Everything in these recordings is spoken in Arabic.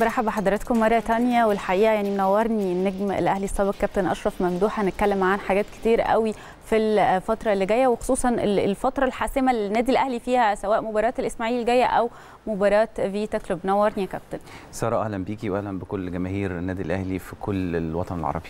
برحب بحضراتكم مرة تانية والحقيقة يعني منورني النجم الأهلي السابق كابتن أشرف ممدوح هنتكلم عن حاجات كتير قوي في الفترة اللي جاية وخصوصا الفترة الحاسمة اللي النادي الأهلي فيها سواء مباراة الإسماعيلي الجاية أو مباراة فيتا كلوب نورني يا كابتن سارة أهلا بيكي وأهلا بكل جماهير النادي الأهلي في كل الوطن العربي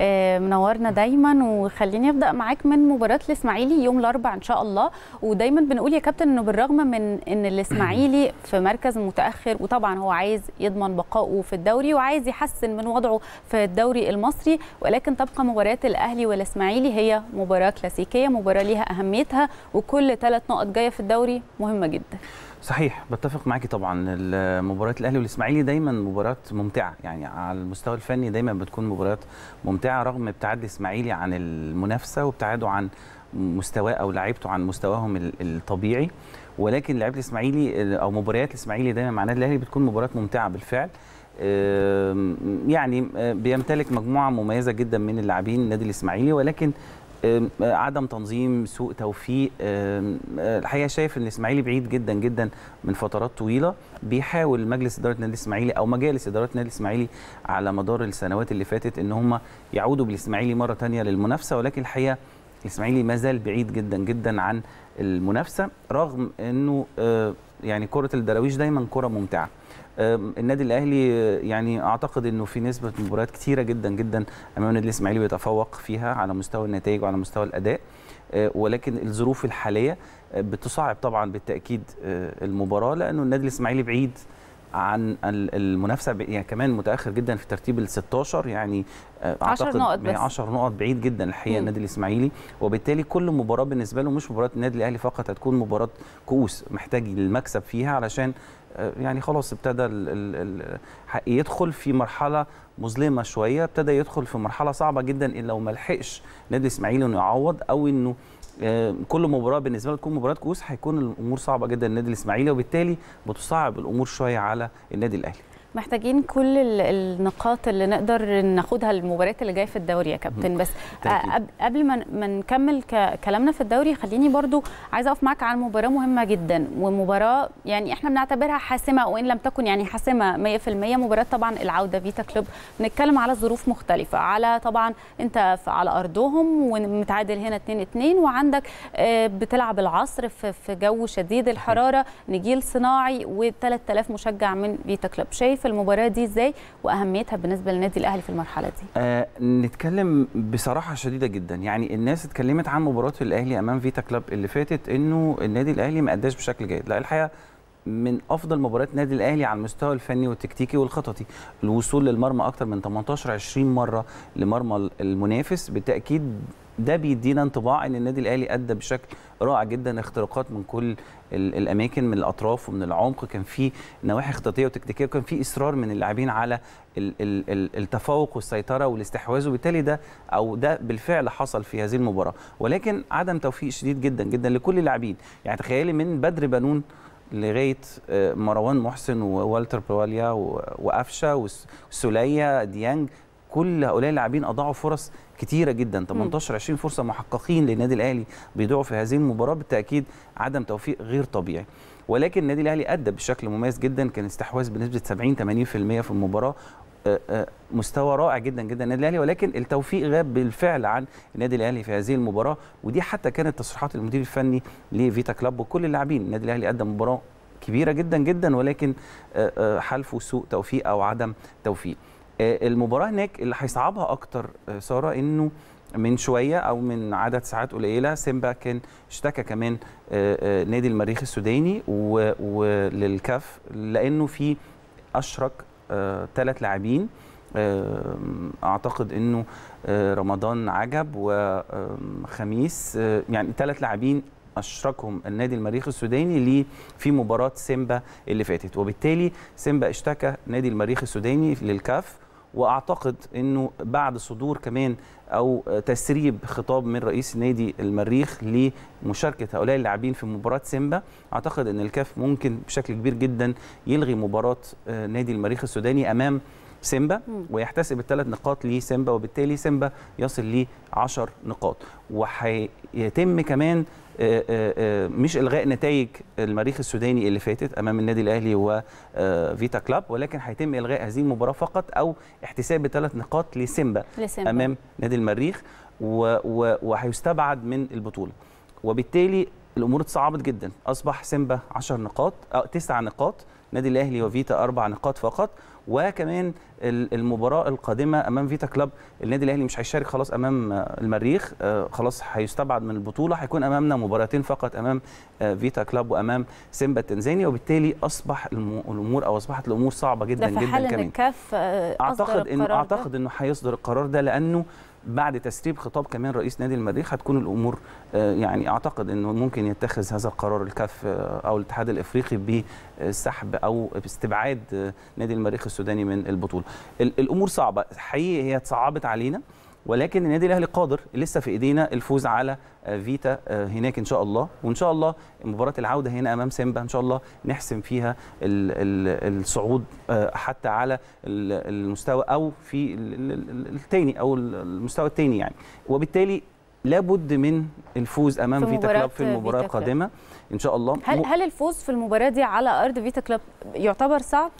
آه، منورنا دايما وخليني ابدا معاك من مباراه الاسماعيلي يوم الاربعاء ان شاء الله ودايما بنقول يا كابتن انه بالرغم من ان الاسماعيلي في مركز متاخر وطبعا هو عايز يضمن بقائه في الدوري وعايز يحسن من وضعه في الدوري المصري ولكن تبقى مباراه الاهلي والاسماعيلي هي مباراه كلاسيكيه مباراه ليها اهميتها وكل ثلاث نقط جايه في الدوري مهمه جدا صحيح بتفق معاكي طبعا مباراه الاهلي والاسماعيلي دايما مباراه ممتعه يعني على المستوى الفني دايما بتكون مباراه ممتعه رغم ابتعاد الاسماعيلي عن المنافسه وابتعاده عن مستواه او لعيبته عن مستواهم الطبيعي ولكن لعيبه الاسماعيلي او مباريات الاسماعيلي دايما مع النادي الاهلي بتكون مباراه ممتعه بالفعل يعني آه، بيمتلك مجموعه مميزه جدا من اللاعبين النادي الاسماعيلي ولكن عدم تنظيم سوء توفيق أه، الحقيقه شايف ان الاسماعيلي بعيد جدا جدا من فترات طويله بيحاول مجلس اداره النادي الاسماعيلي او مجالس اداره النادي الاسماعيلي على مدار السنوات اللي فاتت ان هم يعودوا بالاسماعيلي مره ثانيه للمنافسه ولكن الحقيقه الاسماعيلي ما زال بعيد جدا جدا عن المنافسه رغم انه أه، يعني كره الدراويش دايما كره ممتعه النادي الاهلي يعني اعتقد انه في نسبه مباريات كتيره جدا جدا امام النادي الاسماعيلي بيتفوق فيها على مستوى النتائج وعلى مستوى الاداء آه، ولكن الظروف الحاليه آه، بتصعب طبعا بالتاكيد آه، المباراه لانه النادي الاسماعيلي بعيد عن المنافسه يعني كمان متاخر جدا في ترتيب ال 16 يعني آه، اعتقد 10 نقط يعني بس 10 نقط بعيد جدا الحقيقه النادي الاسماعيلي وبالتالي كل مباراه بالنسبه له مش مباراه النادي الاهلي فقط هتكون مباراه كؤوس محتاج المكسب فيها علشان آه، يعني خلاص ابتدى يدخل في مرحله مظلمه شويه ابتدى يدخل في مرحله صعبه جدا ان لو ما لحقش النادي الاسماعيلي انه يعوض او انه آه، كل مباراه بالنسبه له تكون مباراه كؤوس هيكون الامور صعبه جدا للنادي الاسماعيلي وبالتالي بتصعب الامور شويه على النادي الاهلي محتاجين كل النقاط اللي نقدر ناخدها المباريات اللي جايه في الدوري يا كابتن بس آه، قبل ما نكمل كلامنا في الدوري خليني برضو عايزه اقف معاك على مباراه مهمه جدا ومباراه يعني احنا بنعتبرها حاسمه وان لم تكن يعني حاسمه 100% مباراه طبعا العوده فيتا كلوب بنتكلم على ظروف مختلفه على طبعا انت على ارضهم ومتعادل هنا 2 2 وعندك آه، بتلعب العصر في جو شديد الحراره نجيل صناعي و3000 مشجع من فيتا كلوب شايف شايف المباراه دي ازاي واهميتها بالنسبه للنادي الاهلي في المرحله دي آه نتكلم بصراحه شديده جدا يعني الناس اتكلمت عن مباراه الاهلي امام فيتا كلاب اللي فاتت انه النادي الاهلي ما اداش بشكل جيد لا الحقيقه من افضل مباريات النادي الاهلي على المستوى الفني والتكتيكي والخططي الوصول للمرمى اكتر من 18 20 مره لمرمى المنافس بالتاكيد ده بيدينا انطباع ان النادي الاهلي ادى بشكل رائع جدا اختراقات من كل الاماكن من الاطراف ومن العمق كان في نواحي خططيه وتكتيكيه وكان في اصرار من اللاعبين على التفوق والسيطره والاستحواذ وبالتالي ده او ده بالفعل حصل في هذه المباراه ولكن عدم توفيق شديد جدا جدا لكل اللاعبين يعني تخيلي من بدر بنون لغايه آه، مروان محسن ووالتر بواليا وقفشه وسوليه ديانج كل هؤلاء اللاعبين اضاعوا فرص كتيره جدا 18 20 فرصه محققين للنادي الاهلي بيضيعوا في هذه المباراه بالتاكيد عدم توفيق غير طبيعي ولكن النادي الاهلي ادى بشكل مميز جدا كان استحواذ بنسبه 70 80% في المباراه آه، آه، مستوى رائع جدا جدا النادي الاهلي ولكن التوفيق غاب بالفعل عن النادي الاهلي في هذه المباراه ودي حتى كانت تصريحات المدير الفني لفيتا كلاب وكل اللاعبين النادي الاهلي قدم مباراه كبيره جدا جدا ولكن آه، حلفه سوء توفيق او عدم توفيق آه، المباراه هناك اللي هيصعبها اكتر آه، ساره انه من شويه او من عدد ساعات قليله سيمبا كان اشتكى كمان آه، نادي المريخ السوداني وللكاف لانه في اشرك ثلاث لاعبين اعتقد انه رمضان عجب وخميس يعني ثلاث لاعبين اشركهم النادي المريخ السوداني ليه في مباراه سيمبا اللي فاتت وبالتالي سيمبا اشتكى نادي المريخ السوداني للكاف واعتقد انه بعد صدور كمان او تسريب خطاب من رئيس نادي المريخ لمشاركه هؤلاء اللاعبين في مباراه سيمبا اعتقد ان الكاف ممكن بشكل كبير جدا يلغي مباراه آه، نادي المريخ السوداني امام سيمبا ويحتسب الثلاث نقاط لسيمبا وبالتالي سيمبا يصل ل 10 نقاط وهيتم كمان آه، آه، آه، مش الغاء نتائج المريخ السوداني اللي فاتت امام النادي الاهلي وفيتا كلاب ولكن هيتم الغاء هذه المباراه فقط او احتساب ثلاث نقاط لسيمبا, امام نادي المريخ وهيستبعد من البطوله وبالتالي الامور اتصعبت جدا اصبح سيمبا 10 نقاط او 9 نقاط نادي الاهلي وفيتا اربع نقاط فقط وكمان المباراه القادمه امام فيتا كلاب النادي الاهلي مش هيشارك خلاص امام المريخ آه، خلاص هيستبعد من البطوله هيكون امامنا مباراتين فقط امام آه، فيتا كلاب وامام سيمبا التنزاني وبالتالي اصبح الامور او اصبحت الامور صعبه جدا جدا كمان آه، اعتقد انه اعتقد انه هيصدر القرار ده لانه بعد تسريب خطاب كمان رئيس نادي المريخ هتكون الامور آه، يعني اعتقد انه ممكن يتخذ هذا القرار الكاف آه، او الاتحاد الافريقي بسحب او باستبعاد آه، نادي المريخ السوداني من البطوله الامور صعبه حقيقي هي اتصعبت علينا ولكن النادي الاهلي قادر لسه في ايدينا الفوز على آه، فيتا آه، هناك ان شاء الله وان شاء الله مباراه العوده هنا امام سيمبا ان شاء الله نحسم فيها الصعود آه، حتى على المستوى او في الثاني او المستوى الثاني يعني وبالتالي لابد من الفوز امام في فيتا كلاب في المباراه القادمه ان شاء الله هل هل الفوز في المباراه دي على ارض فيتا كلاب يعتبر صعب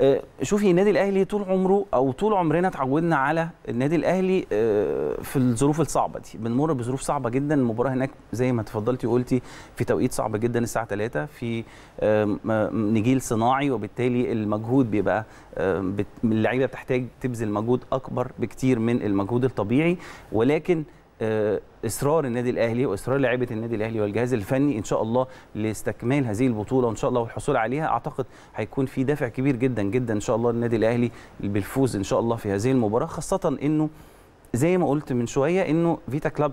آه، شوفي النادي الاهلي طول عمره او طول عمرنا اتعودنا على النادي الاهلي آه، في الظروف الصعبه دي بنمر بظروف صعبه جدا المباراه هناك زي ما تفضلتي قلتي في توقيت صعب جدا الساعه 3 في آه، نجيل صناعي وبالتالي المجهود بيبقى اللعيبه بتحتاج تبذل مجهود اكبر بكتير من المجهود الطبيعي ولكن آه، اصرار النادي الاهلي واصرار لاعيبه النادي الاهلي والجهاز الفني ان شاء الله لاستكمال هذه البطوله وان شاء الله والحصول عليها اعتقد هيكون في دافع كبير جدا جدا ان شاء الله للنادي الاهلي بالفوز ان شاء الله في هذه المباراه خاصه انه زي ما قلت من شويه انه فيتا كلاب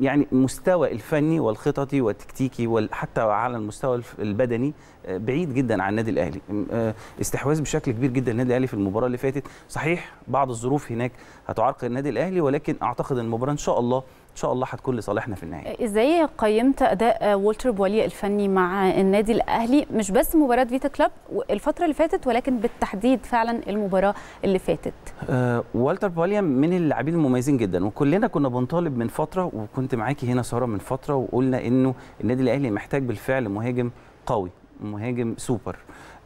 يعني مستوى الفني والخططي والتكتيكي وحتى على المستوى البدني آه، بعيد جدا عن النادي الاهلي آه، استحواذ بشكل كبير جدا النادي الاهلي في المباراه اللي فاتت صحيح بعض الظروف هناك هتعرقل النادي الاهلي ولكن اعتقد المباراه ان شاء الله ان شاء الله هتكون لصالحنا في النهايه ازاي قيمت اداء والتر بوالي الفني مع النادي الاهلي مش بس مباراه فيتا كلاب الفتره اللي فاتت ولكن بالتحديد فعلا المباراه اللي فاتت آه والتر بواليا من اللاعبين المميزين جدا وكلنا كنا بنطالب من فتره وكنت معاكي هنا ساره من فتره وقلنا انه النادي الاهلي محتاج بالفعل مهاجم قوي مهاجم سوبر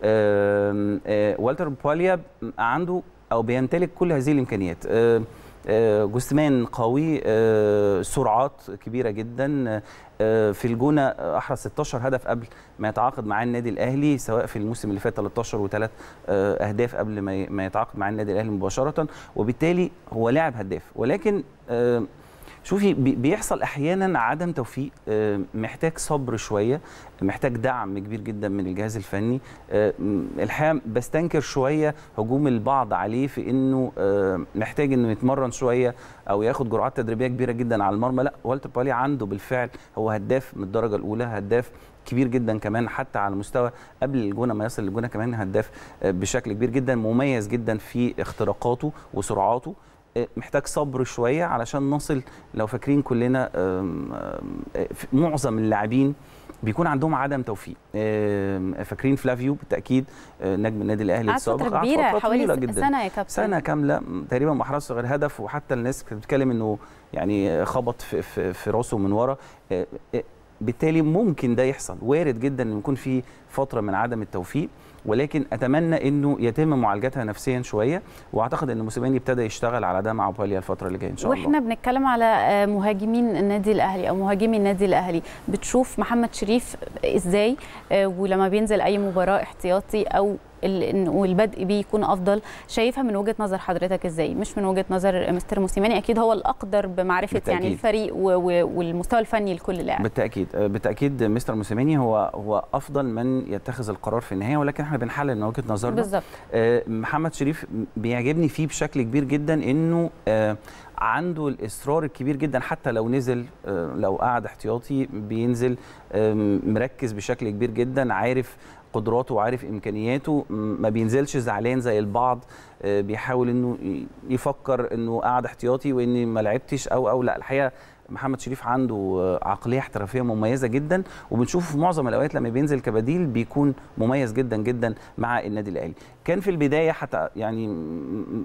آه آه والتر بواليا عنده او بيمتلك كل هذه الامكانيات آه آه، جسمان قوي آه، سرعات كبيره جدا آه، في الجونه احرز 16 هدف قبل ما يتعاقد معاه النادي الاهلي سواء في الموسم اللي فات 13 وثلاث اهداف قبل ما يتعاقد معاه النادي الاهلي مباشره وبالتالي هو لاعب هداف ولكن شوفي بيحصل احيانا عدم توفيق آه، محتاج صبر شويه محتاج دعم كبير جدا من الجهاز الفني آه، الحقيقه بستنكر شويه هجوم البعض عليه في انه آه، محتاج انه يتمرن شويه او ياخد جرعات تدريبيه كبيره جدا على المرمى لا والتر بالي عنده بالفعل هو هداف من الدرجه الاولى هداف كبير جدا كمان حتى على مستوى قبل الجونه ما يصل للجونه كمان هداف بشكل كبير جدا مميز جدا في اختراقاته وسرعاته محتاج صبر شويه علشان نصل لو فاكرين كلنا معظم اللاعبين بيكون عندهم عدم توفيق فاكرين فلافيو بالتاكيد آه، نجم النادي الاهلي السابق فتره كبيره فترة حوالي طويلة جدا. سنه يا كابتن سنه كامله تقريبا ما حرصش غير هدف وحتى الناس كانت بتتكلم انه يعني خبط في, في, في راسه من ورا آه، آه، بالتالي ممكن ده يحصل وارد جدا ان يكون في فتره من عدم التوفيق ولكن اتمنى انه يتم معالجتها نفسيا شويه واعتقد ان موسيماني ابتدى يشتغل على ده مع باليا الفتره اللي جايه ان شاء واحنا الله واحنا بنتكلم على آه، مهاجمين النادي الاهلي او مهاجمي النادي الاهلي بتشوف محمد شريف ازاي آه، ولما بينزل اي مباراه احتياطي او والبدء بيه يكون افضل شايفها من وجهه نظر حضرتك ازاي مش من وجهه نظر مستر موسيماني اكيد هو الاقدر بمعرفه يعني بالتأكيد. يعني الفريق والمستوى الفني لكل لاعب بالتاكيد آه، بالتاكيد مستر موسيماني هو هو افضل من يتخذ القرار في النهايه ولكن احنا بنحلل من وجهه نظرنا بالظبط آه، محمد شريف بيعجبني فيه بشكل كبير جدا انه آه، عنده الاصرار الكبير جدا حتى لو نزل لو قعد احتياطي بينزل مركز بشكل كبير جدا عارف قدراته وعارف امكانياته ما بينزلش زعلان زي البعض آه، بيحاول انه يفكر انه قاعد احتياطي واني ما لعبتش او او لا الحقيقه محمد شريف عنده عقليه احترافيه مميزه جدا وبنشوفه في معظم الاوقات لما بينزل كبديل بيكون مميز جدا جدا مع النادي الاهلي كان في البدايه حتى يعني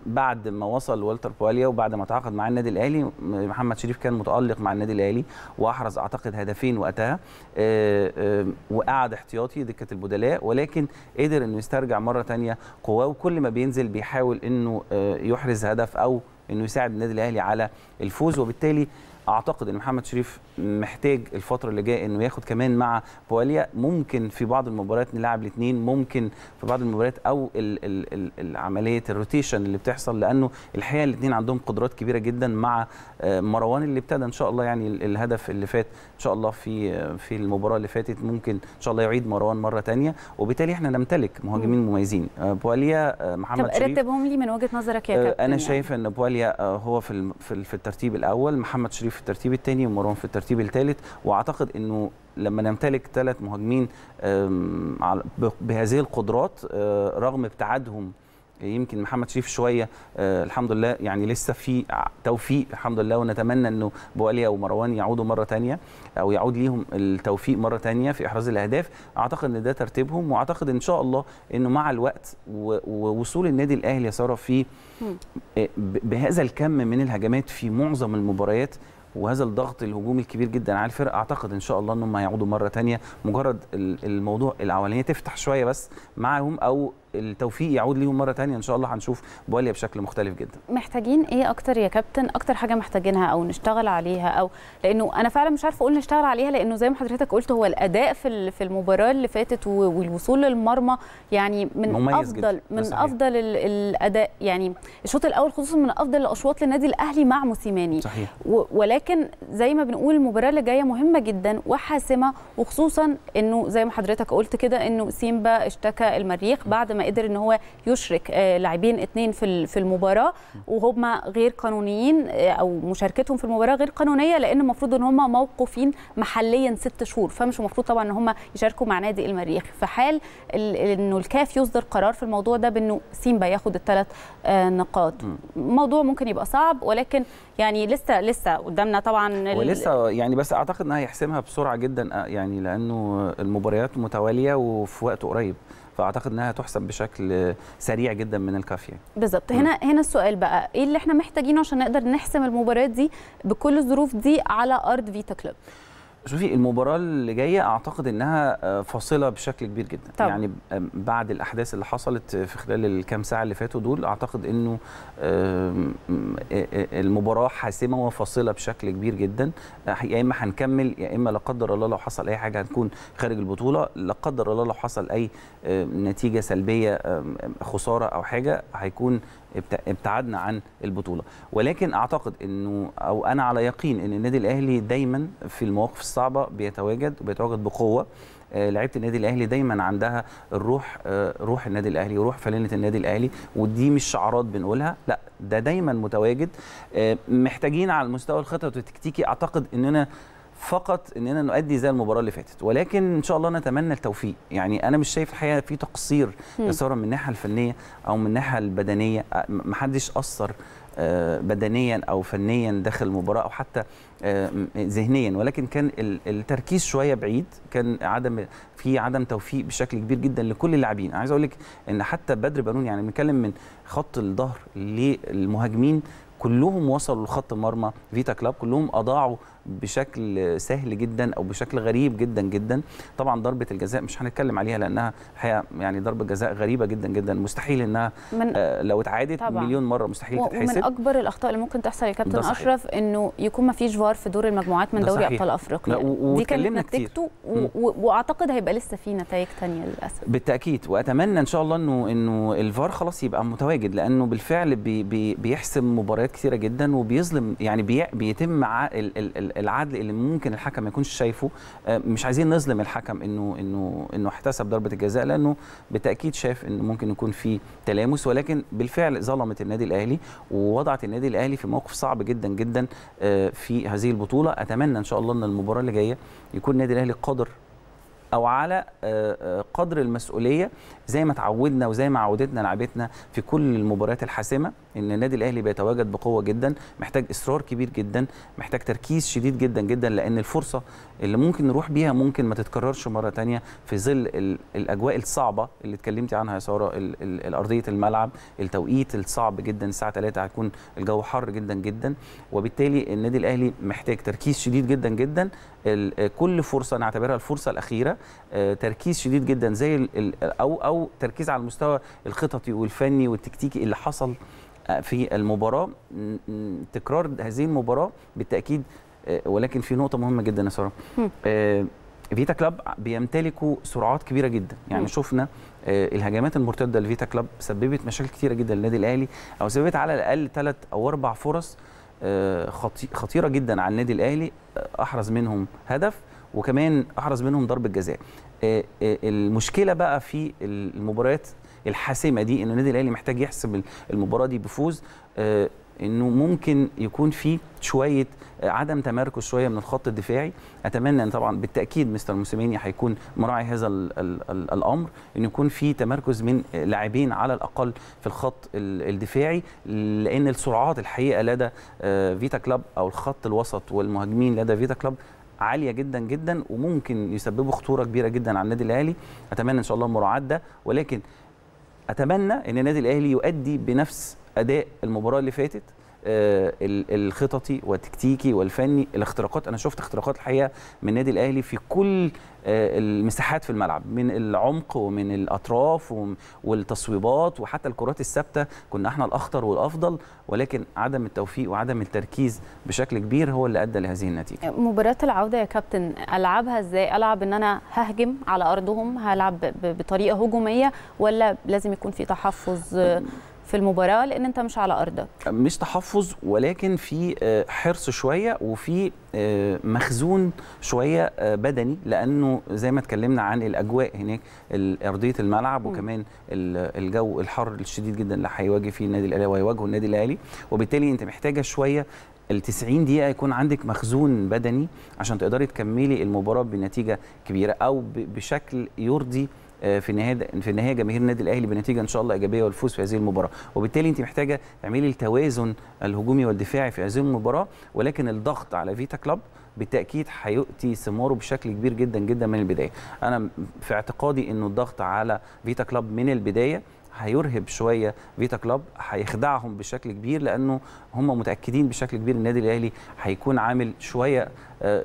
بعد ما وصل والتر بواليا وبعد ما تعاقد مع النادي الاهلي محمد شريف كان متالق مع النادي الاهلي واحرز اعتقد هدفين وقتها آه، آه، وقعد احتياطي دكه البدلاء ولكن قدر انه يسترجع مره ثانيه قواه وكل ما بينزل بيحاول انه آه، يحرز هدف او انه يساعد النادي الاهلي على الفوز وبالتالي اعتقد ان محمد شريف محتاج الفتره اللي جايه انه ياخد كمان مع بواليا ممكن في بعض المباريات نلعب الاثنين ممكن في بعض المباريات او عمليه الروتيشن اللي بتحصل لانه الحقيقه الاثنين عندهم قدرات كبيره جدا مع آه، مروان اللي ابتدى ان شاء الله يعني الهدف اللي فات ان شاء الله في آه، في المباراه اللي فاتت ممكن ان شاء الله يعيد مروان مره ثانيه وبالتالي احنا نمتلك مهاجمين مميزين آه، بواليا محمد طب شريف رتبهم لي من وجهه نظرك يا كابتن انا يعني. شايف ان بواليا هو في في الترتيب الاول محمد شريف في الترتيب الثاني ومروان في الترتيب الثالث واعتقد انه لما نمتلك ثلاث مهاجمين بهذه القدرات آه، رغم ابتعادهم آه، يمكن محمد شريف شويه آه، الحمد لله يعني لسه في توفيق الحمد لله ونتمنى انه بواليا ومروان يعودوا مره ثانيه او يعود ليهم التوفيق مره ثانيه في احراز الاهداف اعتقد ان ده ترتيبهم واعتقد ان شاء الله انه مع الوقت ووصول النادي الاهلي يا ساره في بهذا الكم من الهجمات في معظم المباريات وهذا الضغط الهجومي الكبير جدا على الفرقه اعتقد ان شاء الله انهم هيعودوا مره ثانيه مجرد الموضوع العمليه تفتح شويه بس معاهم او التوفيق يعود ليهم مره ثانيه ان شاء الله هنشوف بواليا بشكل مختلف جدا محتاجين ايه اكتر يا كابتن اكتر حاجه محتاجينها او نشتغل عليها او لانه انا فعلا مش عارفه اقول نشتغل عليها لانه زي ما حضرتك قلت هو الاداء في في المباراه اللي فاتت والوصول للمرمى يعني من افضل جداً. من صحيح. إيه؟ افضل الاداء يعني الشوط الاول خصوصا من افضل الاشواط للنادي الاهلي مع موسيماني صحيح. ولكن زي ما بنقول المباراه اللي جايه مهمه جدا وحاسمه وخصوصا انه زي ما حضرتك قلت كده انه سيمبا اشتكى المريخ بعد ما قدر ان هو يشرك آه، لاعبين اثنين في في المباراه وهم غير قانونيين آه، او مشاركتهم في المباراه غير قانونيه لان المفروض ان هم موقوفين محليا ست شهور فمش المفروض طبعا ان هم يشاركوا مع نادي المريخ في حال انه الكاف يصدر قرار في الموضوع ده بانه سيمبا ياخد الثلاث آه، نقاط موضوع ممكن يبقى صعب ولكن يعني لسه لسه قدامنا طبعا ولسه يعني بس اعتقد انها هيحسمها بسرعه جدا يعني لانه المباريات متواليه وفي وقت قريب فاعتقد انها تحسب بشكل سريع جدا من الكافيه يعني. بالظبط هنا هنا السؤال بقى ايه اللي احنا محتاجينه عشان نقدر نحسم المباراه دي بكل الظروف دي على ارض فيتا كلوب شوفي المباراه اللي جايه اعتقد انها آه، فاصله بشكل كبير جدا طبعا. يعني بعد الاحداث اللي حصلت في خلال الكام ساعه اللي فاتوا دول اعتقد انه آه، آه، المباراه حاسمه وفاصله بشكل كبير جدا يا اما هنكمل يا اما لا قدر الله لو حصل اي حاجه هنكون خارج البطوله لا قدر الله لو حصل اي نتيجه سلبيه خساره او حاجه هيكون ابتعدنا عن البطوله ولكن اعتقد انه او انا على يقين ان النادي الاهلي دايما في المواقف الصعبه بيتواجد وبيتواجد بقوه آه، لعيبه النادي الاهلي دايما عندها الروح آه، روح النادي الاهلي وروح فلنه النادي الاهلي ودي مش شعارات بنقولها لا ده دايما متواجد آه، محتاجين على المستوى الخطط التكتيكي اعتقد اننا فقط اننا نؤدي زي المباراه اللي فاتت ولكن ان شاء الله نتمنى التوفيق يعني انا مش شايف الحقيقه في تقصير سواء من الناحيه الفنيه او من الناحيه البدنيه ما حدش قصر آه، بدنيا او فنيا داخل المباراه او حتى آه، ذهنيا ولكن كان التركيز شويه بعيد كان عدم في عدم توفيق بشكل كبير جدا لكل اللاعبين عايز اقول لك ان حتى بدر بنون يعني بنتكلم من خط الظهر للمهاجمين كلهم وصلوا لخط مرمى فيتا كلاب كلهم اضاعوا بشكل سهل جدا او بشكل غريب جدا جدا طبعا ضربه الجزاء مش هنتكلم عليها لانها الحقيقه يعني ضربه جزاء غريبه جدا جدا مستحيل انها من آه لو اتعادت مليون مره مستحيل تتحسب ومن اكبر الاخطاء اللي ممكن تحصل يا كابتن اشرف انه يكون ما فيش فار في دور المجموعات من دوري ابطال افريقيا دي كانت نتيجته واعتقد هيبقى لسه في نتائج ثانيه للاسف بالتاكيد واتمنى ان شاء الله انه انه الفار خلاص يبقى متواجد لانه بالفعل بي بي بيحسم مباريات كثيره جدا وبيظلم يعني بي بيتم العدل اللي ممكن الحكم ما يكونش شايفه آه، مش عايزين نظلم الحكم انه انه انه احتسب ضربه الجزاء لانه بالتاكيد شاف انه ممكن يكون في تلامس ولكن بالفعل ظلمت النادي الاهلي ووضعت النادي الاهلي في موقف صعب جدا جدا آه، في هذه البطوله اتمنى ان شاء الله ان المباراه اللي جايه يكون النادي الاهلي قادر او على آه، قدر المسؤوليه زي ما تعودنا وزي ما عودتنا لعبتنا في كل المباريات الحاسمه ان النادي الاهلي بيتواجد بقوه جدا محتاج اصرار كبير جدا محتاج تركيز شديد جدا جدا لان الفرصه اللي ممكن نروح بيها ممكن ما تتكررش مره ثانيه في ظل الاجواء الصعبه اللي اتكلمتي عنها يا ساره ارضيه الملعب التوقيت الصعب جدا الساعه 3 هيكون الجو حر جدا جدا وبالتالي النادي الاهلي محتاج تركيز شديد جدا جدا كل فرصه نعتبرها الفرصه الاخيره آه، تركيز شديد جدا زي او او تركيز على المستوى الخططي والفني والتكتيكي اللي حصل في المباراه تكرار هذه المباراه بالتاكيد آه، ولكن في نقطه مهمه جدا يا ساره آه، فيتا كلاب بيمتلكوا سرعات كبيره جدا يعني شفنا آه، الهجمات المرتده لفيتا كلاب سببت مشاكل كثيره جدا للنادي الاهلي او سببت على الاقل ثلاث او اربع فرص خطيره جدا على النادي الاهلي احرز منهم هدف وكمان احرز منهم ضربه جزاء المشكله بقى في المباريات الحاسمه دي ان النادي الاهلي محتاج يحسم المباراه دي بفوز آه، انه ممكن يكون في شويه آه، عدم تمركز شويه من الخط الدفاعي اتمنى ان طبعا بالتاكيد مستر موسيماني هيكون مراعي هذا الـ الـ الـ الامر ان يكون في تمركز من آه، لاعبين على الاقل في الخط الدفاعي لان السرعات الحقيقه لدى فيتا كلاب او الخط الوسط والمهاجمين لدى فيتا كلاب عاليه جدا جدا وممكن يسببوا خطوره كبيره جدا على النادي الاهلي اتمنى ان شاء الله مراعاه ده ولكن اتمنى ان النادي الاهلي يؤدي بنفس اداء المباراه اللي فاتت آه، الخططي والتكتيكي والفني الاختراقات انا شفت اختراقات الحقيقه من النادي الاهلي في كل آه، المساحات في الملعب من العمق ومن الاطراف والتصويبات وحتى الكرات الثابته كنا احنا الاخطر والافضل ولكن عدم التوفيق وعدم التركيز بشكل كبير هو اللي ادى لهذه النتيجه مباراه العوده يا كابتن العبها ازاي العب ان انا ههجم على ارضهم هلعب بطريقه هجوميه ولا لازم يكون في تحفظ في المباراه لان انت مش على ارضك مش تحفظ ولكن في آه، حرص شويه وفي آه، مخزون شويه آه، بدني لانه زي ما اتكلمنا عن الاجواء هناك ارضيه الملعب وكمان الجو الحر الشديد جدا اللي هيواجه فيه النادي الاهلي وهيواجهه النادي الاهلي وبالتالي انت محتاجه شويه ال 90 دقيقه يكون عندك مخزون بدني عشان تقدري تكملي المباراه بنتيجه كبيره او بشكل يرضي آه، في النهايه في النهايه جماهير النادي الاهلي بنتيجه ان شاء الله ايجابيه والفوز في هذه المباراه وبالتالي انت محتاجه تعملي التوازن الهجومي والدفاعي في هذه المباراه ولكن الضغط على فيتا كلوب بالتاكيد هيؤتي ثماره بشكل كبير جدا جدا من البدايه انا في اعتقادي انه الضغط على فيتا كلوب من البدايه هيرهب شويه فيتا كلوب هيخدعهم بشكل كبير لانه هم متاكدين بشكل كبير النادي الاهلي هيكون عامل شويه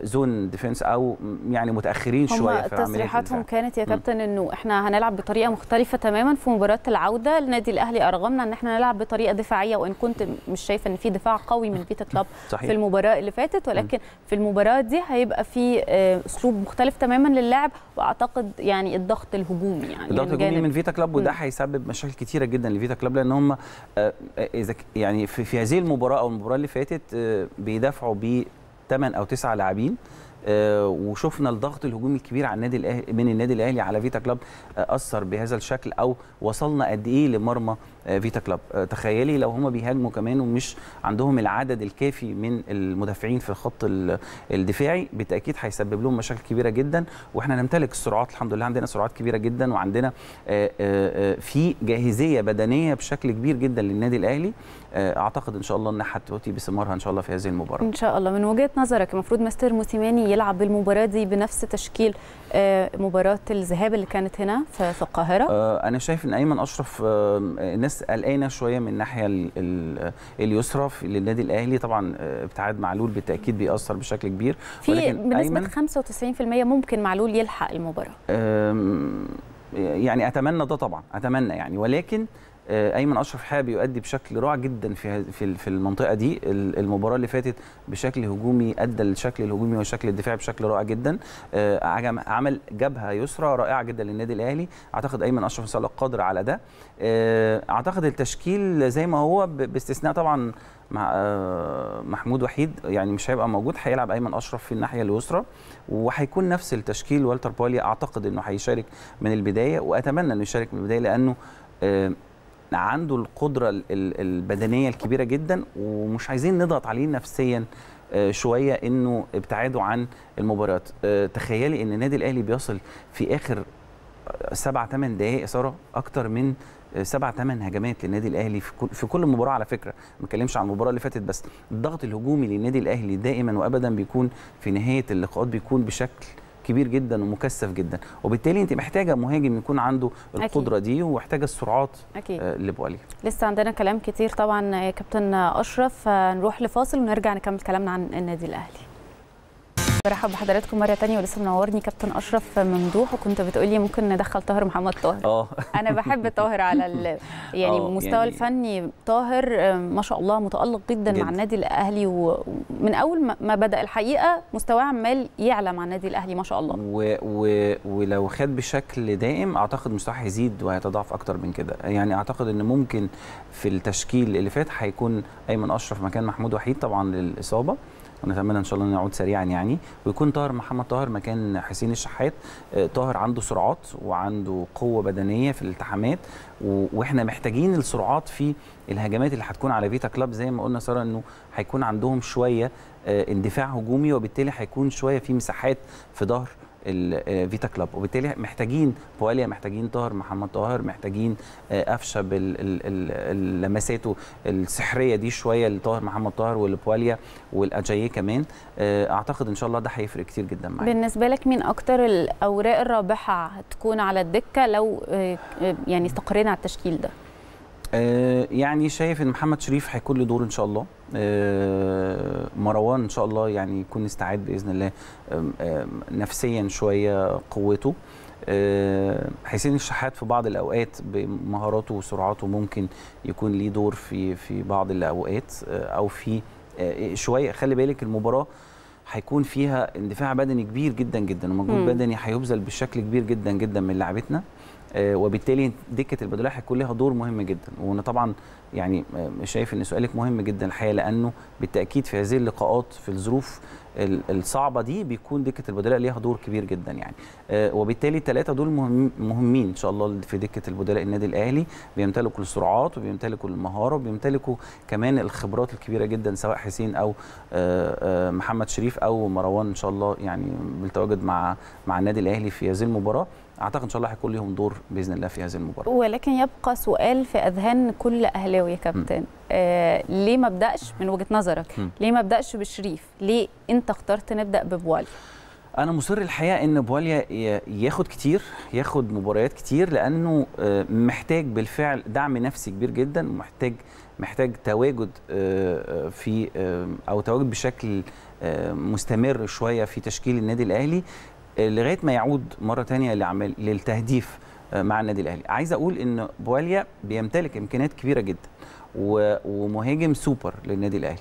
زون آه، ديفنس او يعني متاخرين شويه في تصريحاتهم كانت يا كابتن انه احنا هنلعب بطريقه مختلفه تماما في مباراه العوده النادي الاهلي ارغمنا ان احنا نلعب بطريقه دفاعيه وان كنت مش شايفه ان في دفاع قوي من فيتا كلوب صحيح. في المباراه اللي فاتت ولكن م. في المباراه دي هيبقى في آه، اسلوب مختلف تماما للعب واعتقد يعني الضغط الهجومي يعني الضغط الهجومي من فيتا كلوب وده هيسبب مشاكل كثيره جدا لفيتا كلوب لان هم آه، اذا يعني في, في هذه المباراه او المباراه اللي فاتت بيدافعوا ب 8 او 9 لاعبين آه، وشفنا الضغط الهجومي الكبير على النادي الاهلي من النادي الاهلي على فيتا كلاب آه، اثر بهذا الشكل او وصلنا قد ايه لمرمى آه، فيتا كلاب آه، تخيلي لو هم بيهاجموا كمان ومش عندهم العدد الكافي من المدافعين في الخط الدفاعي بالتاكيد هيسبب لهم مشاكل كبيره جدا واحنا نمتلك السرعات الحمد لله عندنا سرعات كبيره جدا وعندنا آه، في جاهزيه بدنيه بشكل كبير جدا للنادي الاهلي اعتقد ان شاء الله انها هتؤتي بثمارها ان شاء الله في هذه المباراه ان شاء الله من وجهه نظرك المفروض مستر موسيماني يلعب بالمباراه دي بنفس تشكيل آه، مباراه الذهاب اللي كانت هنا في القاهره آه، انا شايف ان ايمن اشرف آه، الناس قلقانه شويه من الناحيه اليسرى للنادي الاهلي طبعا ابتعاد معلول بالتاكيد بيأثر بشكل كبير في بنسبه 95% ممكن معلول يلحق المباراه يعني اتمنى ده طبعا اتمنى يعني ولكن آه، ايمن اشرف حابب يؤدي بشكل رائع جدا في في المنطقه دي المباراه اللي فاتت بشكل هجومي ادى الشكل الهجومي والشكل الدفاعي بشكل رائع جدا آه، عمل جبهه يسرى رائعه جدا للنادي الاهلي اعتقد ايمن اشرف ان شاء الله قادر على ده آه، اعتقد التشكيل زي ما هو باستثناء طبعا مع محمود وحيد يعني مش هيبقى موجود هيلعب ايمن اشرف في الناحيه اليسرى وهيكون نفس التشكيل والتر بولي اعتقد انه هيشارك من البدايه واتمنى انه يشارك من البدايه لانه عنده القدره البدنيه الكبيره جدا ومش عايزين نضغط عليه نفسيا آه، شويه انه ابتعاده عن المباريات آه، تخيلي ان النادي الاهلي بيصل في اخر سبع ثمان دقائق ساره اكتر من سبع ثمان هجمات للنادي الاهلي في كل في كل مباراه على فكره ما بتكلمش عن المباراه اللي فاتت بس الضغط الهجومي للنادي الاهلي دائما وابدا بيكون في نهايه اللقاءات بيكون بشكل كبير جدا ومكثف جدا وبالتالي انت محتاجه مهاجم يكون عنده القدره أكيد. دي ومحتاجه السرعات أكيد. آه، اللي بقولها لسه عندنا كلام كتير طبعا يا كابتن اشرف هنروح آه، لفاصل ونرجع نكمل كلامنا عن النادي الاهلي برحب بحضراتكم مره تانية ولسه منورني كابتن اشرف ممدوح وكنت بتقولي ممكن ندخل طاهر محمد طاهر اه انا بحب طاهر على ال... يعني المستوى اه، يعني... الفني طاهر ما شاء الله متالق جدا, جد. مع النادي الاهلي ومن اول ما بدا الحقيقه مستواه عمال يعلى مع النادي الاهلي ما شاء الله و... و... ولو خد بشكل دائم اعتقد مستواه هيزيد وهيتضاعف اكتر من كده يعني اعتقد ان ممكن في التشكيل اللي فات هيكون ايمن اشرف مكان محمود وحيد طبعا للاصابه ونتمنى ان شاء الله نعود سريعا يعني ويكون طاهر محمد طاهر مكان حسين الشحات آه، طاهر عنده سرعات وعنده قوه بدنيه في الالتحامات واحنا محتاجين السرعات في الهجمات اللي هتكون على فيتا كلاب زي ما قلنا ساره انه هيكون عندهم شويه آه، اندفاع هجومي وبالتالي هيكون شويه في مساحات في ظهر الفيتا آه، كلاب وبالتالي محتاجين بواليا محتاجين طاهر محمد طاهر محتاجين آه، قفشه باللمساته السحريه دي شويه لطاهر محمد طاهر والبواليا والاجاي كمان آه، اعتقد ان شاء الله ده هيفرق كتير جدا معانا بالنسبه لك مين اكتر الاوراق الرابحه هتكون على الدكه لو يعني استقرينا على التشكيل ده آه، يعني شايف ان محمد شريف هيكون له دور ان شاء الله آه، مروان ان شاء الله يعني يكون استعد باذن الله نفسيا شويه قوته حسين آه، الشحات في بعض الاوقات بمهاراته وسرعاته ممكن يكون ليه دور في في بعض الاوقات او في شويه خلي بالك المباراه هيكون فيها اندفاع بدني كبير جدا جدا ومجهود بدني هيبذل بشكل كبير جدا جدا من لعبتنا آه، وبالتالي دكه البدلاء هيكون لها دور مهم جدا وانا طبعا يعني آه، شايف ان سؤالك مهم جدا الحقيقه لانه بالتاكيد في هذه اللقاءات في الظروف الصعبه دي بيكون دكه البدلاء ليها دور كبير جدا يعني آه، وبالتالي الثلاثه دول مهمين ان شاء الله في دكه البدلاء النادي الاهلي بيمتلكوا السرعات وبيمتلكوا المهاره وبيمتلكوا كمان الخبرات الكبيره جدا سواء حسين او محمد شريف او مروان ان شاء الله يعني بالتواجد مع مع النادي الاهلي في هذه المباراه اعتقد ان شاء الله هيكون ليهم دور باذن الله في هذه المباراه ولكن يبقى سؤال في اذهان كل اهلاوي يا كابتن آه ليه ما ابداش من وجهه نظرك م. ليه ما ابداش بشريف ليه انت اخترت نبدا ببوال انا مصر الحقيقه ان بواليا ياخد كتير ياخد مباريات كتير لانه آه، محتاج بالفعل دعم نفسي كبير جدا ومحتاج محتاج تواجد آه، آه، في او تواجد بشكل مستمر شويه في تشكيل النادي الاهلي لغايه ما يعود مره ثانيه لعمل للتهديف آه، مع النادي الاهلي عايز اقول ان بواليا بيمتلك امكانيات كبيره جدا ومهاجم سوبر للنادي الاهلي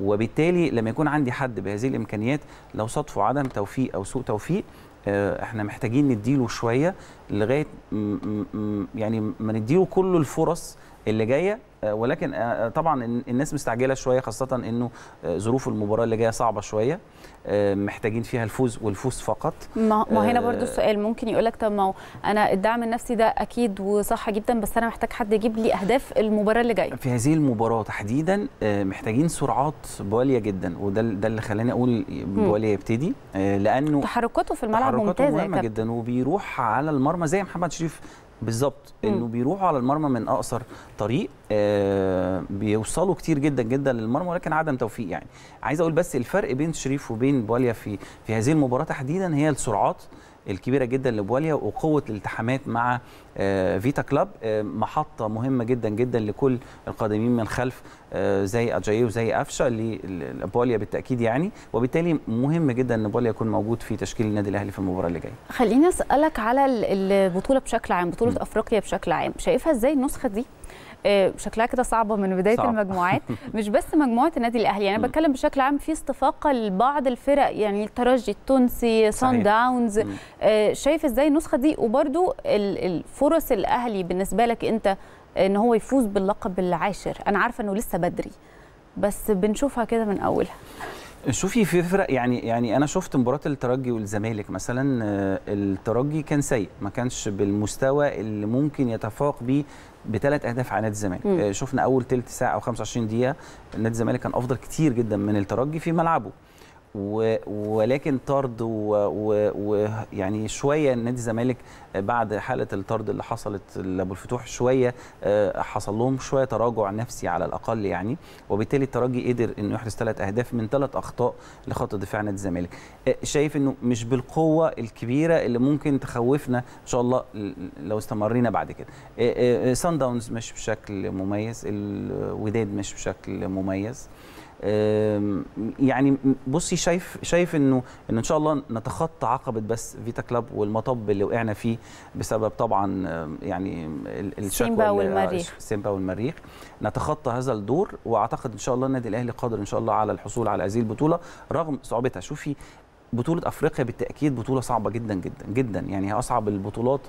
وبالتالي لما يكون عندي حد بهذه الامكانيات لو صادفه عدم توفيق او سوء توفيق آه، احنا محتاجين نديله شويه لغايه يعني ما نديله كل الفرص اللي جايه آه، ولكن آه، آه، طبعا الناس مستعجله شويه خاصه انه ظروف المباراه اللي جايه صعبه شويه محتاجين فيها الفوز والفوز فقط ما, هنا برضو السؤال ممكن يقول لك طب ما انا الدعم النفسي ده اكيد وصح جدا بس انا محتاج حد يجيب لي اهداف المباراه اللي جايه في هذه المباراه تحديدا محتاجين سرعات بواليه جدا وده ده اللي خلاني اقول بواليه يبتدي لانه تحركاته في الملعب تحركاته ممتازه مهمه جدا وبيروح على المرمى زي محمد شريف بالظبط انه بيروحوا على المرمى من اقصر طريق آه بيوصلوا كتير جدا جدا للمرمى ولكن عدم توفيق يعني عايز اقول بس الفرق بين شريف وبين بواليا في في هذه المباراه تحديدا هي السرعات الكبيره جدا لبواليا وقوه الالتحامات مع آه، فيتا كلاب آه، محطه مهمه جدا جدا لكل القادمين من خلف آه، زي اجاي وزي قفشه لبواليا بالتاكيد يعني وبالتالي مهم جدا ان بواليا يكون موجود في تشكيل النادي الاهلي في المباراه اللي جايه. خليني اسالك على البطوله بشكل عام بطوله م. افريقيا بشكل عام شايفها ازاي النسخه دي آه، شكلها كده صعبه من بدايه صعب. المجموعات مش بس مجموعه النادي الاهلي يعني انا بتكلم بشكل عام في استفاقه لبعض الفرق يعني الترجي التونسي صن داونز آه، شايف ازاي النسخه دي وبرده الفرص الاهلي بالنسبه لك انت ان هو يفوز باللقب العاشر انا عارفه انه لسه بدري بس بنشوفها كده من اولها شوفي في فرق يعني يعني انا شفت مباراه الترجي والزمالك مثلا آه، الترجي كان سيء ما كانش بالمستوى اللي ممكن يتفوق بيه بثلاث اهداف على نادي الزمالك آه، شفنا اول ثلث ساعه او 25 دقيقه نادي الزمالك كان افضل كتير جدا من الترجي في ملعبه ولكن طرد ويعني شويه نادي الزمالك بعد حاله الطرد اللي حصلت لابو الفتوح شويه آه، حصل لهم شويه تراجع نفسي على الاقل يعني وبالتالي الترجي قدر انه يحرز ثلاث اهداف من ثلاث اخطاء لخط دفاع نادي الزمالك آه، شايف انه مش بالقوه الكبيره اللي ممكن تخوفنا ان شاء الله لو استمرينا بعد كده سان آه، داونز مش بشكل مميز الوداد مش بشكل مميز يعني بصي شايف شايف انه ان ان شاء الله نتخطى عقبه بس فيتا كلاب والمطب اللي وقعنا فيه بسبب طبعا يعني الشكوى سيمبا آه، والمريخ سيمبا والمريخ نتخطى هذا الدور واعتقد ان شاء الله النادي الاهلي قادر ان شاء الله على الحصول على هذه البطوله رغم صعوبتها شوفي بطولة أفريقيا بالتأكيد بطولة صعبة جدا جدا جدا يعني هي أصعب البطولات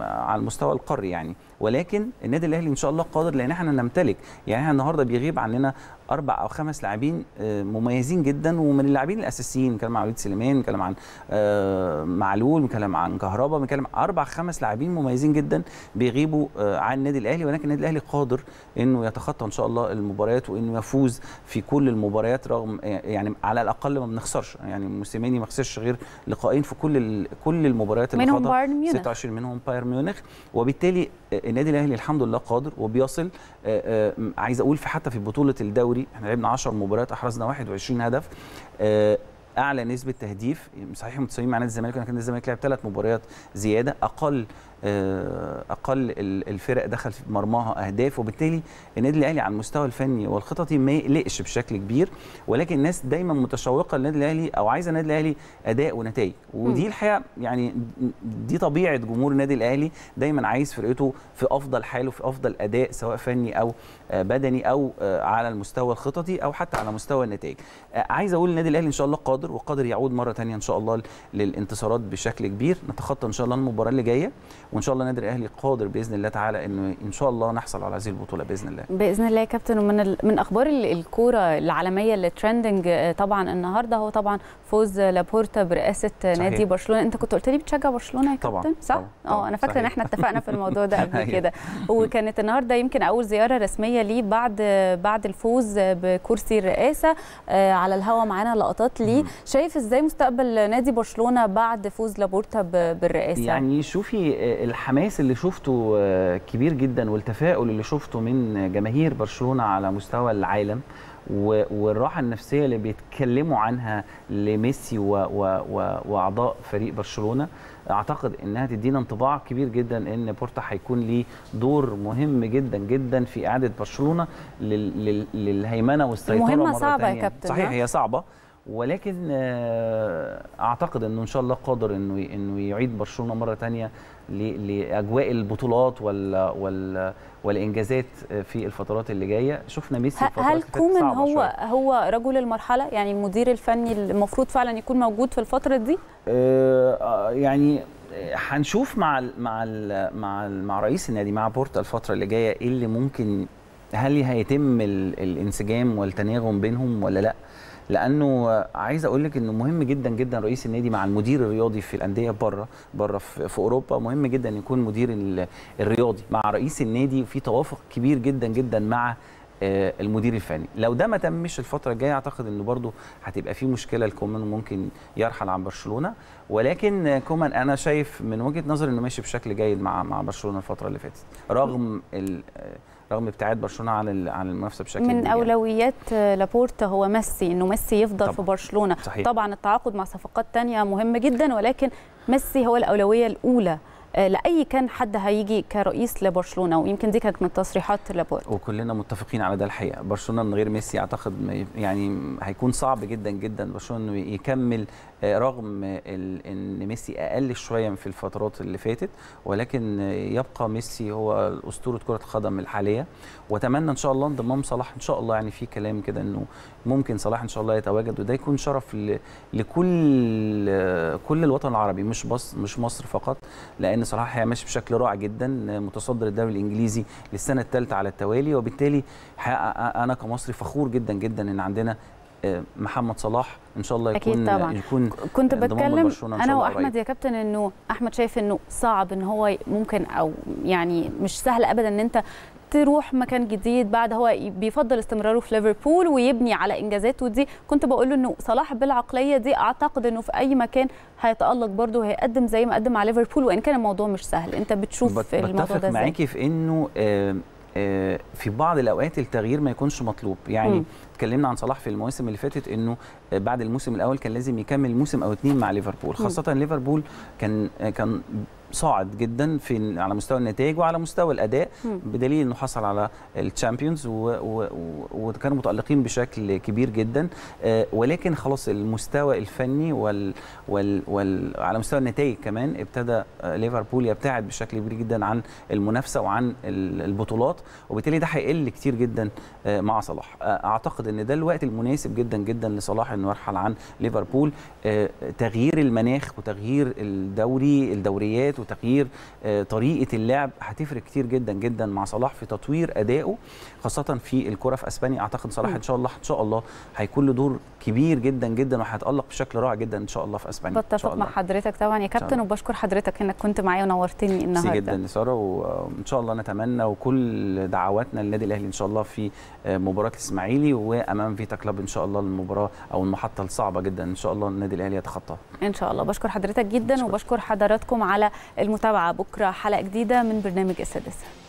على المستوى القاري يعني ولكن النادي الأهلي إن شاء الله قادر لأن احنا نمتلك يعني احنا النهاردة بيغيب عننا اربع او خمس لاعبين آه، مميزين جدا ومن اللاعبين الاساسيين بنتكلم عن وليد سليمان بنتكلم عن آه، معلول بنتكلم عن كهربا بنتكلم اربع خمس لاعبين مميزين جدا بيغيبوا آه، عن النادي الاهلي ولكن النادي الاهلي قادر انه يتخطى ان شاء الله المباريات وانه يفوز في كل المباريات رغم يعني على الاقل ما بنخسرش يعني موسيماني ما خسرش غير لقاءين في كل كل المباريات اللي منهم بايرن ميونخ 26 منهم بايرن ميونخ وبالتالي النادي الاهلي الحمد لله قادر وبيصل عايز اقول في حتى في بطوله الدوري الدوري احنا لعبنا 10 مباريات احرزنا 21 هدف آه، اعلى نسبه تهديف صحيح متساويين مع نادي الزمالك ولكن الزمالك لعب ثلاث مباريات زياده اقل آه، اقل الفرق دخل في مرماها اهداف وبالتالي النادي الاهلي على المستوى الفني والخططي ما يقلقش بشكل كبير ولكن الناس دايما متشوقه للنادي الاهلي او عايزه النادي الاهلي اداء ونتائج ودي الحقيقه يعني دي طبيعه جمهور النادي الاهلي دايما عايز فرقته في افضل حاله في افضل اداء سواء فني او آه، بدني او آه، على المستوى الخططي او حتى على مستوى النتائج عايز اقول النادي الاهلي ان شاء الله قادر وقادر يعود مره ثانيه ان شاء الله للانتصارات بشكل كبير نتخطى ان شاء الله المباراه اللي جايه وان شاء الله نادي الاهلي قادر باذن الله تعالى انه ان شاء الله نحصل على هذه البطوله باذن الله باذن الله يا كابتن ومن من اخبار الكوره العالميه اللي ترندنج آه، طبعا النهارده هو طبعا فوز لابورتا برئاسه صحيح. نادي برشلونه انت كنت قلت لي بتشجع برشلونه يا كابتن صح اه انا فاكره ان احنا اتفقنا في الموضوع ده قبل أيوه. كده وكانت النهارده يمكن اول زياره رسميه ليه بعد بعد الفوز بكرسي الرئاسه آه، على الهواء معانا لقطات ليه شايف ازاي مستقبل نادي برشلونه بعد فوز لابورتا بالرئاسه يعني شوفي آه، الحماس اللي شفته آه، كبير جدا والتفاؤل اللي شفته من جماهير برشلونه على مستوى العالم والراحه النفسيه اللي بيتكلموا عنها لميسي واعضاء فريق برشلونه اعتقد انها تدينا انطباع كبير جدا ان بورتا هيكون ليه دور مهم جدا جدا في اعاده برشلونه للهيمنه والسيطره مهمه صعبه يا كابتن صحيح هي صعبه ولكن آه، اعتقد انه ان شاء الله قادر انه انه يعيد برشلونه مره ثانيه لاجواء البطولات وال وال والانجازات آه، في الفترات اللي جايه شفنا ميسي هل كومان هو شوية. هو رجل المرحله يعني المدير الفني المفروض فعلا يكون موجود في الفتره دي آه، يعني هنشوف مع الـ مع الـ مع الـ مع رئيس النادي مع بورتا الفتره اللي جايه ايه اللي ممكن هل هيتم الانسجام والتناغم بينهم ولا لا لانه عايز اقول لك انه مهم جدا جدا رئيس النادي مع المدير الرياضي في الانديه بره بره في اوروبا مهم جدا يكون مدير الرياضي مع رئيس النادي في توافق كبير جدا جدا مع آه، المدير الفني لو ده ما تمش الفتره الجايه اعتقد انه برضو هتبقى في مشكله لكومان ممكن يرحل عن برشلونه ولكن كومان انا شايف من وجهه نظري انه ماشي بشكل جيد مع مع برشلونه الفتره اللي فاتت رغم آه، رغم ابتعاد برشلونه عن عن المنافسه بشكل من يعني. اولويات آه، لابورتا هو ميسي انه ميسي يفضل طبعا. في برشلونه صحيح. طبعا التعاقد مع صفقات ثانيه مهم جدا ولكن ميسي هو الاولويه الاولى آه، لاي كان حد هيجي كرئيس لبرشلونه ويمكن دي كانت من تصريحات لابورتا وكلنا متفقين على ده الحقيقه برشلونه من غير ميسي اعتقد يعني هيكون صعب جدا جدا برشلونه انه يكمل آه، رغم ان ميسي اقل شويه في الفترات اللي فاتت ولكن يبقى ميسي هو اسطوره كره القدم الحاليه واتمنى ان شاء الله انضمام صلاح ان شاء الله يعني في كلام كده انه ممكن صلاح ان شاء الله يتواجد وده يكون شرف لكل كل الوطن العربي مش بس مش مصر فقط لان صلاح ماشي بشكل رائع جدا متصدر الدوري الانجليزي للسنه الثالثه على التوالي وبالتالي انا كمصري فخور جدا جدا ان عندنا محمد صلاح ان شاء الله يكون أكيد طبعا. يكون كنت بتكلم انا واحمد يا كابتن انه احمد شايف انه صعب ان هو ممكن او يعني مش سهل ابدا ان انت تروح مكان جديد بعد هو بيفضل استمراره في ليفربول ويبني على انجازاته دي كنت بقول له انه صلاح بالعقليه دي اعتقد انه في اي مكان هيتالق برده هيقدم زي ما قدم على ليفربول وان كان الموضوع مش سهل انت بتشوف بت الموضوع ده ازاي معاكي في انه آه،, آه في بعض الاوقات التغيير ما يكونش مطلوب يعني م. اتكلمنا عن صلاح في المواسم اللي فاتت انه بعد الموسم الاول كان لازم يكمل موسم او اتنين مع ليفربول خاصه ليفربول كان كان صاعد جدا في على مستوى النتائج وعلى مستوى الاداء بدليل انه حصل على الشامبيونز وكانوا متالقين بشكل كبير جدا آه، ولكن خلاص المستوى الفني وال, وال, وال مستوى النتائج كمان ابتدى آه، ليفربول يبتعد بشكل كبير جدا عن المنافسه وعن البطولات وبالتالي ده هيقل كتير جدا آه، مع صلاح اعتقد ان ده الوقت المناسب جدا جدا لصلاح انه يرحل عن ليفربول تغيير المناخ وتغيير الدوري الدوريات وتغيير آه، طريقه اللعب هتفرق كتير جدا جدا مع صلاح في تطوير ادائه خاصه في الكره في اسبانيا اعتقد صلاح ان شاء الله ان شاء الله هيكون له دور كبير جدا جدا وهيتالق بشكل رائع جدا ان شاء الله في اسبانيا بتفق مع حضرتك طبعا يا كابتن وبشكر حضرتك انك كنت معايا ونورتني النهارده جدا سارة وان شاء الله نتمنى وكل دعواتنا للنادي الاهلي ان شاء الله في آه، مباراه الاسماعيلي وامام فيتا كلاب ان شاء الله المباراه او المحطه الصعبه جدا ان شاء الله النادي الاهلي يتخطاها ان شاء الله بشكر حضرتك جدا وبشكر حضراتكم على المتابعه بكره حلقه جديده من برنامج السادسه